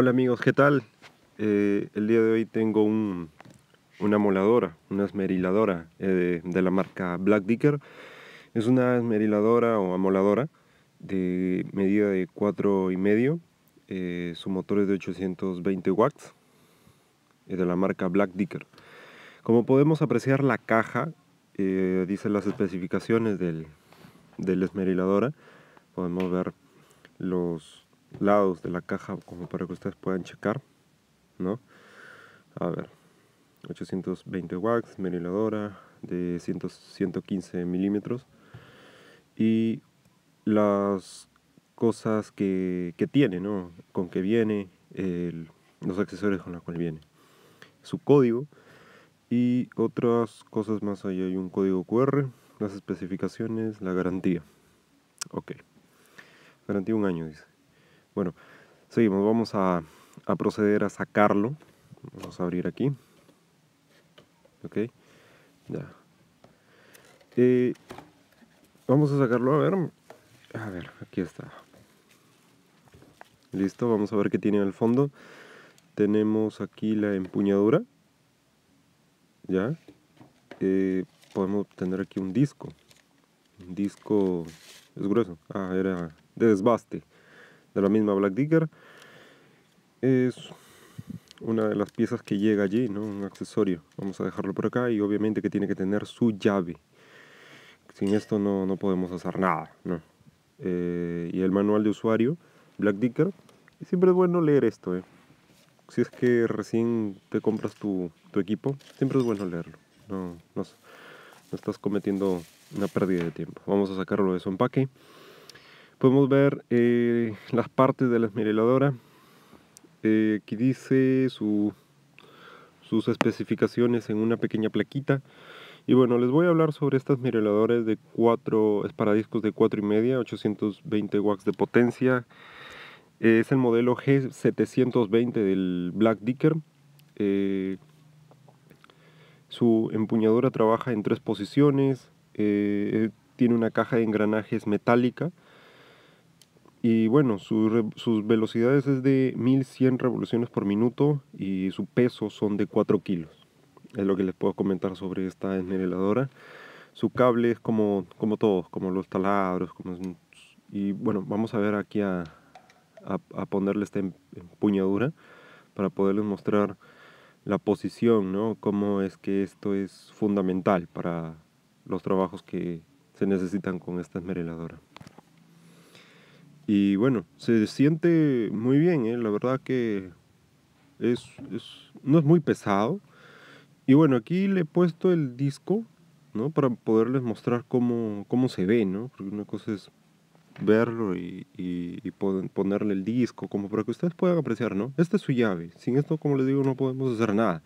Hola amigos, ¿qué tal? Eh, el día de hoy tengo una amoladora una esmeriladora eh, de, la marca Black Dicker. Es una esmeriladora o amoladora de medida de 4,5. medio. Eh, su motor es de 820 watts. de la marca Black Dicker. Como podemos apreciar la caja, dice las especificaciones del, de la esmeriladora. Podemos ver los lados de la caja como para que ustedes puedan checar, ¿no? A ver, 820 watts, meriladora de 115 milímetros y las cosas que, que, tiene, ¿no? Con que viene, los accesorios con los cuales viene, su código y otras cosas más. allá hay un código QR, las especificaciones, la garantía. Ok. Garantía un año, dice. Bueno, seguimos, vamos a, proceder a sacarlo. Vamos a abrir aquí. Ok, ya. Eh, vamos a sacarlo, a ver. A ver, aquí está. Listo, vamos a ver qué tiene el fondo. Tenemos aquí la empuñadura. Ya. Eh, podemos tener aquí un disco. Un disco es grueso. Ah, era de desbaste de la misma Black Digger. Es una de las piezas que llega allí, ¿no? un accesorio. Vamos a dejarlo por acá y obviamente que tiene que tener su llave. Sin esto no, no podemos hacer nada. ¿no? Eh, y el manual de usuario, Black Decker siempre es bueno leer esto. ¿eh? Si es que recién te compras tu, tu equipo, siempre es bueno leerlo. No, no, no estás cometiendo una pérdida de tiempo. Vamos a sacarlo de su empaque podemos ver eh, las partes de la esmeriladora, aquí eh, dice sus especificaciones en una pequeña plaquita. Y bueno, les voy a hablar sobre estas mireladoras de 4, discos de 4,5, 820 watts de potencia. Eh, es el modelo G720 del Black Dicker. su empuñadura trabaja en tres posiciones. tiene una caja de engranajes metálica y bueno, sus velocidades es de 1100 revoluciones por minuto y su peso son de 4 kilos. Es lo que les puedo comentar sobre esta esmereladora. Su cable es como, como todos, como los taladros. Como, y bueno, vamos a ver aquí a, ponerle esta em, empuñadura para poderles mostrar la posición, ¿no? Cómo es que esto es fundamental para los trabajos que se necesitan con esta esmereladora. Y bueno, se siente muy bien, ¿eh? la verdad que es, es, no es muy pesado. Y bueno, aquí le he puesto el disco, ¿no? Para poderles mostrar cómo, cómo se ve, ¿no? Porque una cosa es verlo y, y, ponerle el disco, como para que ustedes puedan apreciar, ¿no? Esta es su llave. Sin esto, como les digo, no podemos hacer nada.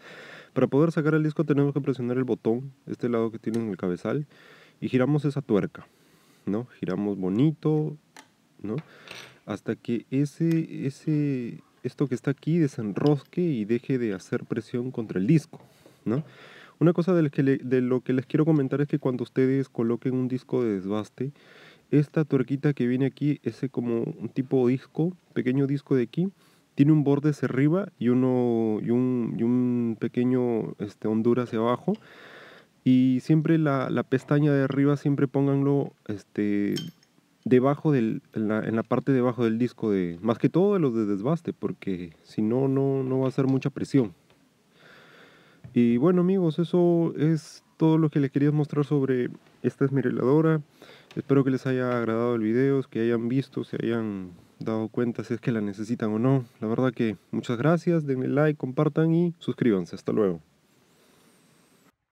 Para poder sacar el disco tenemos que presionar el botón, este lado que tiene en el cabezal, y giramos esa tuerca, ¿no? Giramos bonito, hasta que ese, ese, esto que está aquí desenrosque y deje de hacer presión contra el disco, ¿no? Una cosa de, lo que les quiero comentar es que cuando ustedes coloquen un disco de desbaste, esta tuerquita que viene aquí, ese como un tipo disco, pequeño disco de aquí, tiene un borde hacia arriba y, uno, y, un, y un pequeño este, hondura hacia abajo. Y siempre la, la pestaña de arriba, siempre pónganlo este, debajo del, en la, parte debajo del disco de, más que todo de los de desbaste, porque si no, no, no va a ser mucha presión. Y bueno amigos, eso es todo lo que les quería mostrar sobre esta esmeriladora Espero que les haya agradado el video, que hayan visto, se hayan dado cuenta si es que la necesitan o no. La verdad que muchas gracias, denle like, compartan y suscríbanse. Hasta luego.